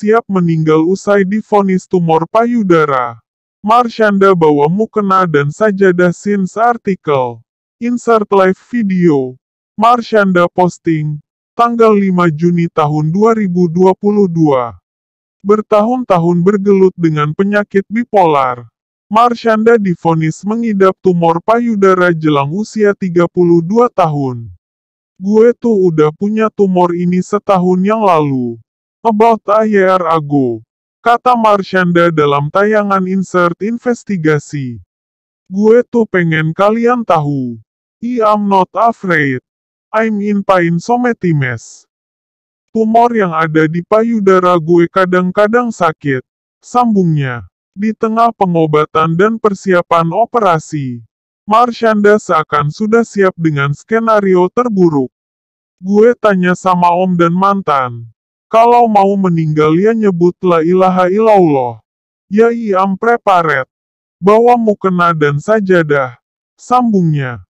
siap meninggal usai difonis tumor payudara. Marshanda bawa mukena dan sajadah sins artikel. Insert live video. Marshanda posting, tanggal 5 Juni tahun 2022. Bertahun-tahun bergelut dengan penyakit bipolar. Marshanda difonis mengidap tumor payudara jelang usia 32 tahun. Gue tuh udah punya tumor ini setahun yang lalu. About a ago, kata Marshanda dalam tayangan insert investigasi. Gue tuh pengen kalian tahu. I am not afraid. I'm in pain sometimes. Tumor yang ada di payudara gue kadang-kadang sakit. Sambungnya, di tengah pengobatan dan persiapan operasi, Marshanda seakan sudah siap dengan skenario terburuk. Gue tanya sama om dan mantan, kalau mau meninggal ya nyebut la ilaha illallah. Ya iam iya, preparet. Bawa kena dan sajadah. Sambungnya.